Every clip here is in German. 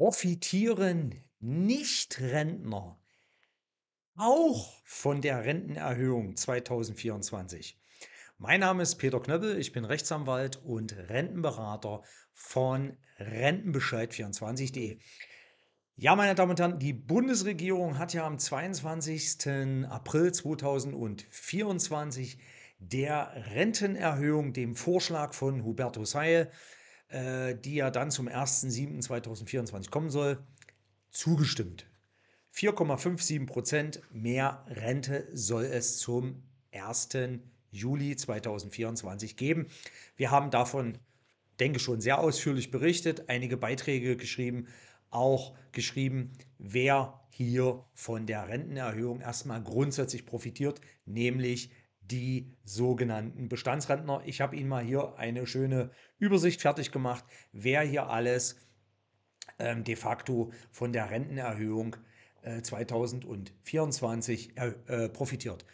profitieren Nicht-Rentner auch von der Rentenerhöhung 2024. Mein Name ist Peter Knöppel, ich bin Rechtsanwalt und Rentenberater von Rentenbescheid24.de. Ja, meine Damen und Herren, die Bundesregierung hat ja am 22. April 2024 der Rentenerhöhung, dem Vorschlag von Hubertus Heil, äh, die ja dann zum 1.7.2024 kommen soll, zugestimmt. 4,57 Prozent mehr Rente soll es zum 1. Juli 2024 geben. Wir haben davon, denke schon, sehr ausführlich berichtet, einige Beiträge geschrieben, auch geschrieben, wer hier von der Rentenerhöhung erstmal grundsätzlich profitiert, nämlich die die sogenannten Bestandsrentner. Ich habe Ihnen mal hier eine schöne Übersicht fertig gemacht, wer hier alles ähm, de facto von der Rentenerhöhung äh, 2024 äh, äh, profitiert.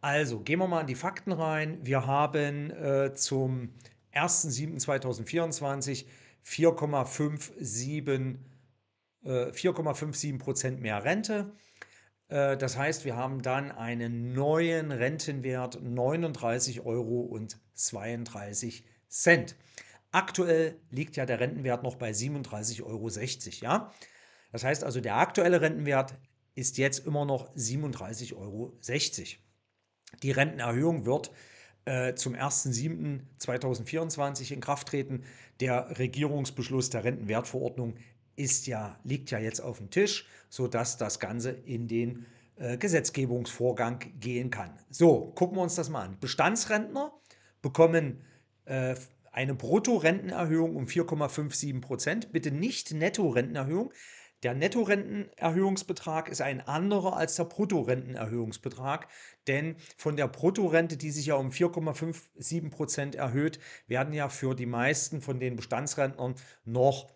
Also gehen wir mal in die Fakten rein. Wir haben äh, zum 1.7.2024 4,57 äh, 4,57 Prozent mehr Rente. Äh, das heißt, wir haben dann einen neuen Rentenwert 39,32 Euro. Aktuell liegt ja der Rentenwert noch bei 37,60 Euro. Ja? Das heißt also, der aktuelle Rentenwert ist jetzt immer noch 37,60 Euro. Die Rentenerhöhung wird äh, zum 1.7.2024 in Kraft treten. Der Regierungsbeschluss der Rentenwertverordnung ist ja, liegt ja jetzt auf dem Tisch, sodass das Ganze in den äh, Gesetzgebungsvorgang gehen kann. So, gucken wir uns das mal an. Bestandsrentner bekommen äh, eine Bruttorentenerhöhung um 4,57 Prozent. Bitte nicht Nettorentenerhöhung. Der Nettorentenerhöhungsbetrag ist ein anderer als der Bruttorentenerhöhungsbetrag, denn von der Bruttorente, die sich ja um 4,57 Prozent erhöht, werden ja für die meisten von den Bestandsrentnern noch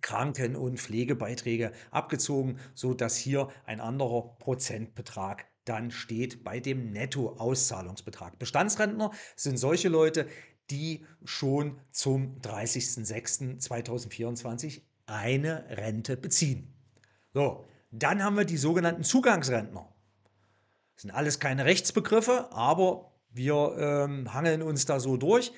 Kranken- und Pflegebeiträge abgezogen, so dass hier ein anderer Prozentbetrag dann steht bei dem Nettoauszahlungsbetrag. Bestandsrentner sind solche Leute, die schon zum 30.06.2024 eine Rente beziehen. So, dann haben wir die sogenannten Zugangsrentner. Das sind alles keine Rechtsbegriffe, aber wir ähm, hangeln uns da so durch.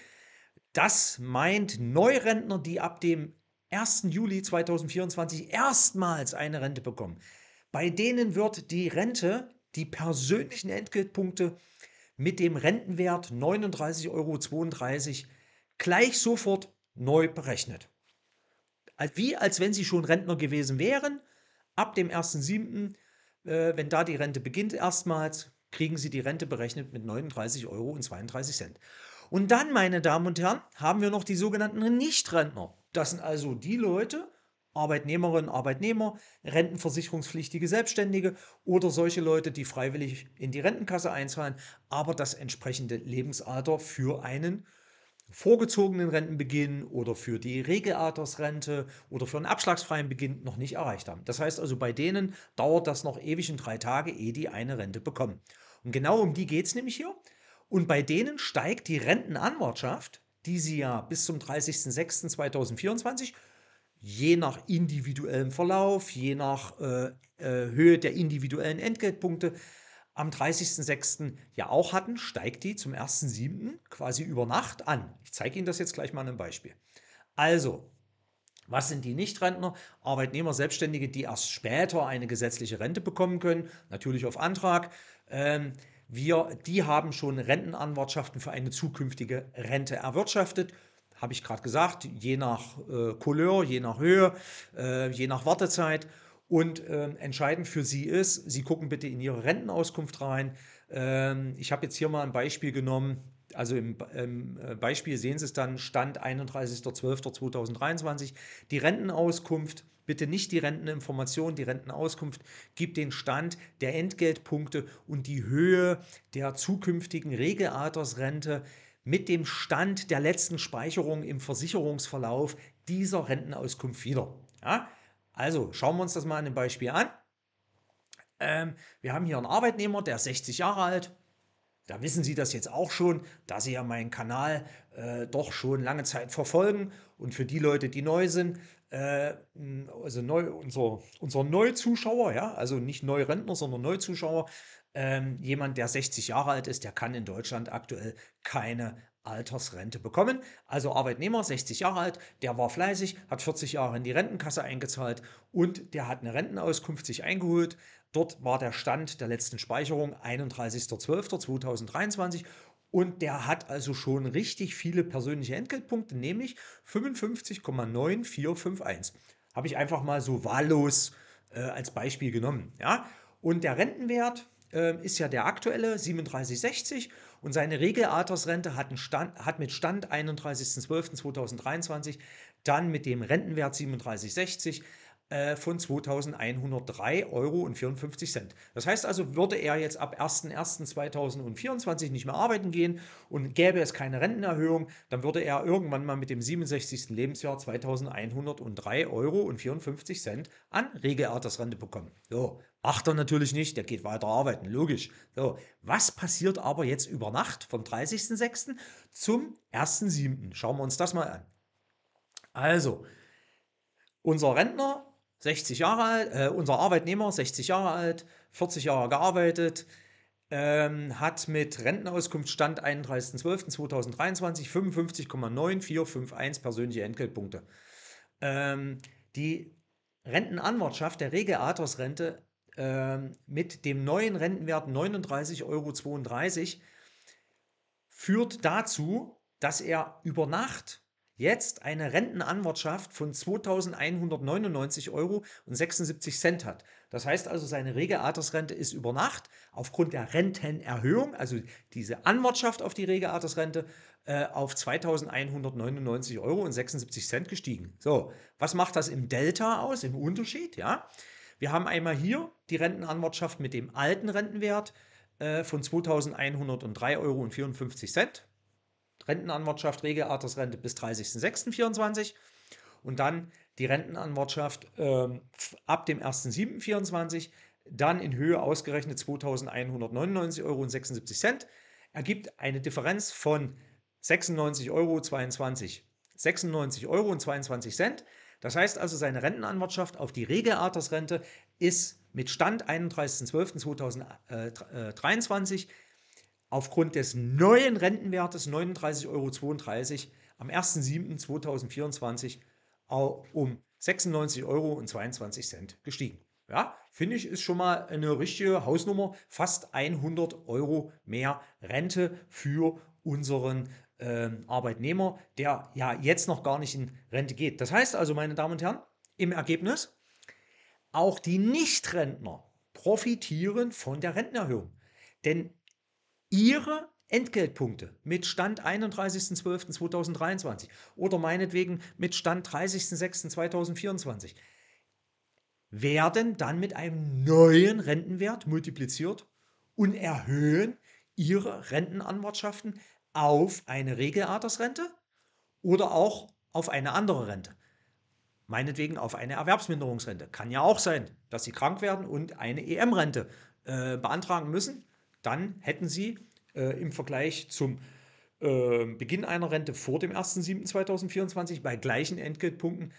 Das meint Neurentner, die ab dem 1. Juli 2024 erstmals eine Rente bekommen. Bei denen wird die Rente, die persönlichen Entgeltpunkte mit dem Rentenwert 39,32 Euro gleich sofort neu berechnet. Wie als wenn sie schon Rentner gewesen wären. Ab dem 1.7., äh, wenn da die Rente beginnt, erstmals kriegen sie die Rente berechnet mit 39,32 Euro. Und dann, meine Damen und Herren, haben wir noch die sogenannten Nichtrentner. Das sind also die Leute, Arbeitnehmerinnen, Arbeitnehmer, rentenversicherungspflichtige Selbstständige oder solche Leute, die freiwillig in die Rentenkasse einzahlen, aber das entsprechende Lebensalter für einen vorgezogenen Rentenbeginn oder für die Regelaltersrente oder für einen abschlagsfreien Beginn noch nicht erreicht haben. Das heißt also, bei denen dauert das noch ewig in drei Tage, ehe die eine Rente bekommen. Und genau um die geht es nämlich hier. Und bei denen steigt die Rentenanwartschaft diese Jahr bis zum 30.06.2024, je nach individuellem Verlauf, je nach äh, äh, Höhe der individuellen Entgeltpunkte, am 30.06. ja auch hatten, steigt die zum 1.07. quasi über Nacht an. Ich zeige Ihnen das jetzt gleich mal an einem Beispiel. Also, was sind die Nichtrentner? Arbeitnehmer, Selbstständige, die erst später eine gesetzliche Rente bekommen können, natürlich auf Antrag. Ähm, wir, die haben schon Rentenanwartschaften für eine zukünftige Rente erwirtschaftet. Habe ich gerade gesagt, je nach äh, Couleur, je nach Höhe, äh, je nach Wartezeit. Und ähm, entscheidend für Sie ist, Sie gucken bitte in Ihre Rentenauskunft rein. Ähm, ich habe jetzt hier mal ein Beispiel genommen also im, im äh, Beispiel sehen Sie es dann, Stand 31.12.2023, die Rentenauskunft, bitte nicht die Renteninformation, die Rentenauskunft gibt den Stand der Entgeltpunkte und die Höhe der zukünftigen Regelaltersrente mit dem Stand der letzten Speicherung im Versicherungsverlauf dieser Rentenauskunft wieder. Ja? Also schauen wir uns das mal an dem Beispiel an. Ähm, wir haben hier einen Arbeitnehmer, der ist 60 Jahre alt, da wissen Sie das jetzt auch schon, da Sie ja meinen Kanal äh, doch schon lange Zeit verfolgen. Und für die Leute, die neu sind, äh, also neu, unser, unser Neuzuschauer, ja, also nicht Neurentner, sondern Neuzuschauer, ähm, jemand, der 60 Jahre alt ist, der kann in Deutschland aktuell keine Altersrente bekommen. Also Arbeitnehmer, 60 Jahre alt, der war fleißig, hat 40 Jahre in die Rentenkasse eingezahlt und der hat eine Rentenauskunft sich eingeholt. Dort war der Stand der letzten Speicherung 31.12.2023 und der hat also schon richtig viele persönliche Entgeltpunkte, nämlich 55,9451. Habe ich einfach mal so wahllos äh, als Beispiel genommen. Ja? Und der Rentenwert äh, ist ja der aktuelle 3760 und seine Regelaltersrente altersrente hat, Stand, hat mit Stand 31.12.2023 dann mit dem Rentenwert 3760 äh, von 2.103,54 Euro Das heißt also, würde er jetzt ab 1.1.2024 nicht mehr arbeiten gehen und gäbe es keine Rentenerhöhung, dann würde er irgendwann mal mit dem 67. Lebensjahr 2.103,54 Euro und 54 Cent an Regelaltersrente bekommen. So, macht er natürlich nicht, der geht weiter arbeiten, logisch. So, was passiert aber jetzt über Nacht vom 30.06. zum 1.07.? Schauen wir uns das mal an. Also, unser Rentner 60 Jahre alt, äh, unser Arbeitnehmer, 60 Jahre alt, 40 Jahre gearbeitet, ähm, hat mit Rentenauskunftsstand 31.12.2023 55,9451 persönliche Entgeltpunkte. Ähm, die Rentenanwartschaft der regel athos ähm, mit dem neuen Rentenwert 39,32 Euro führt dazu, dass er über Nacht jetzt eine Rentenanwartschaft von 2.199,76 Euro hat. Das heißt also, seine Regelaltersrente ist über Nacht aufgrund der Rentenerhöhung, also diese Anwartschaft auf die Regelaltersrente, äh, auf 2.199,76 Euro gestiegen. So, was macht das im Delta aus, im Unterschied? Ja, wir haben einmal hier die Rentenanwartschaft mit dem alten Rentenwert äh, von 2.103,54 Euro Rentenanwartschaft, Regelaltersrente bis 30.06.24 und dann die Rentenanwartschaft ähm, ab dem 1.07.24, dann in Höhe ausgerechnet 2.199,76 Euro. Ergibt eine Differenz von 96,22 Euro. 96 Euro und 22 Cent. Das heißt also, seine Rentenanwartschaft auf die Regelaltersrente ist mit Stand 31.12.2023 aufgrund des neuen Rentenwertes 39,32 Euro am 1.7.2024 um 96,22 Euro gestiegen. Ja, finde ich, ist schon mal eine richtige Hausnummer. Fast 100 Euro mehr Rente für unseren äh, Arbeitnehmer, der ja jetzt noch gar nicht in Rente geht. Das heißt also, meine Damen und Herren, im Ergebnis, auch die Nichtrentner profitieren von der Rentenerhöhung. Denn ihre Entgeltpunkte mit Stand 31.12.2023 oder meinetwegen mit Stand 30.06.2024 werden dann mit einem neuen Rentenwert multipliziert und erhöhen ihre Rentenanwartschaften auf eine Regelaltersrente oder auch auf eine andere Rente. Meinetwegen auf eine Erwerbsminderungsrente. Kann ja auch sein, dass sie krank werden und eine EM-Rente äh, beantragen müssen dann hätten sie äh, im Vergleich zum äh, Beginn einer Rente vor dem 1.7.2024 bei gleichen Entgeltpunkten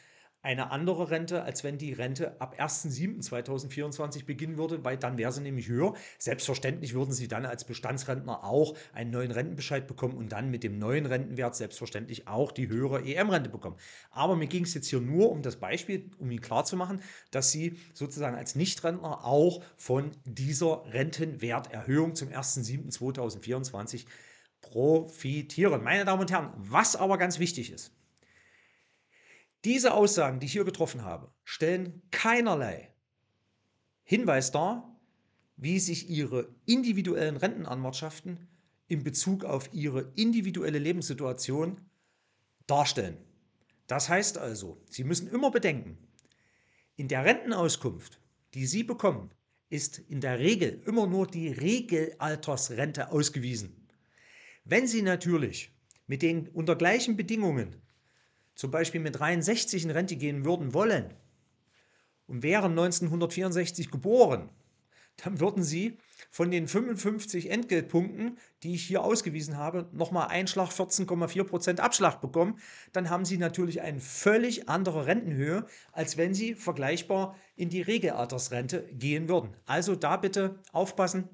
eine andere Rente, als wenn die Rente ab 1.7.2024 beginnen würde, weil dann wäre sie nämlich höher. Selbstverständlich würden Sie dann als Bestandsrentner auch einen neuen Rentenbescheid bekommen und dann mit dem neuen Rentenwert selbstverständlich auch die höhere EM-Rente bekommen. Aber mir ging es jetzt hier nur um das Beispiel, um Ihnen klarzumachen, dass Sie sozusagen als Nichtrentner auch von dieser Rentenwerterhöhung zum 1.7.2024 profitieren. Meine Damen und Herren, was aber ganz wichtig ist, diese Aussagen, die ich hier getroffen habe, stellen keinerlei Hinweis dar, wie sich ihre individuellen Rentenanwartschaften in Bezug auf ihre individuelle Lebenssituation darstellen. Das heißt also, Sie müssen immer bedenken, in der Rentenauskunft, die Sie bekommen, ist in der Regel immer nur die Regelaltersrente ausgewiesen. Wenn Sie natürlich mit den unter gleichen Bedingungen zum Beispiel mit 63 in Rente gehen würden wollen und wären 1964 geboren, dann würden sie von den 55 Entgeltpunkten, die ich hier ausgewiesen habe, nochmal Einschlag 14,4% Abschlag bekommen, dann haben sie natürlich eine völlig andere Rentenhöhe, als wenn sie vergleichbar in die Regelaltersrente gehen würden. Also da bitte aufpassen.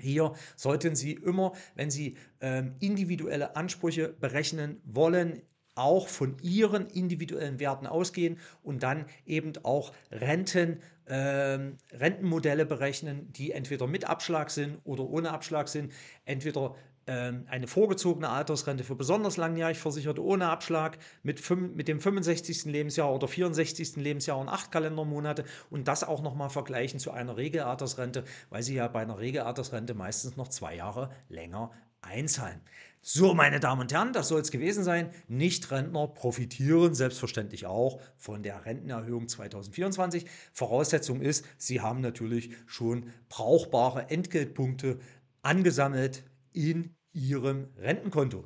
Hier sollten Sie immer, wenn Sie ähm, individuelle Ansprüche berechnen wollen, auch von ihren individuellen Werten ausgehen und dann eben auch Renten, äh, Rentenmodelle berechnen, die entweder mit Abschlag sind oder ohne Abschlag sind, entweder ähm, eine vorgezogene Altersrente für besonders langjährig Versicherte ohne Abschlag mit, fünf, mit dem 65. Lebensjahr oder 64. Lebensjahr und acht Kalendermonate und das auch nochmal vergleichen zu einer Regelaltersrente, weil sie ja bei einer Regelaltersrente meistens noch zwei Jahre länger einzahlen. So, meine Damen und Herren, das soll es gewesen sein. Nichtrentner profitieren selbstverständlich auch von der Rentenerhöhung 2024. Voraussetzung ist, sie haben natürlich schon brauchbare Entgeltpunkte angesammelt in ihrem Rentenkonto.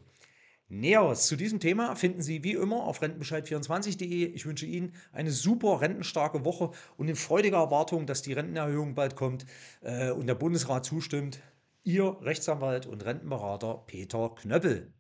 Näheres zu diesem Thema finden Sie wie immer auf rentenbescheid24.de. Ich wünsche Ihnen eine super rentenstarke Woche und in freudiger Erwartung, dass die Rentenerhöhung bald kommt äh, und der Bundesrat zustimmt. Ihr Rechtsanwalt und Rentenberater Peter Knöppel.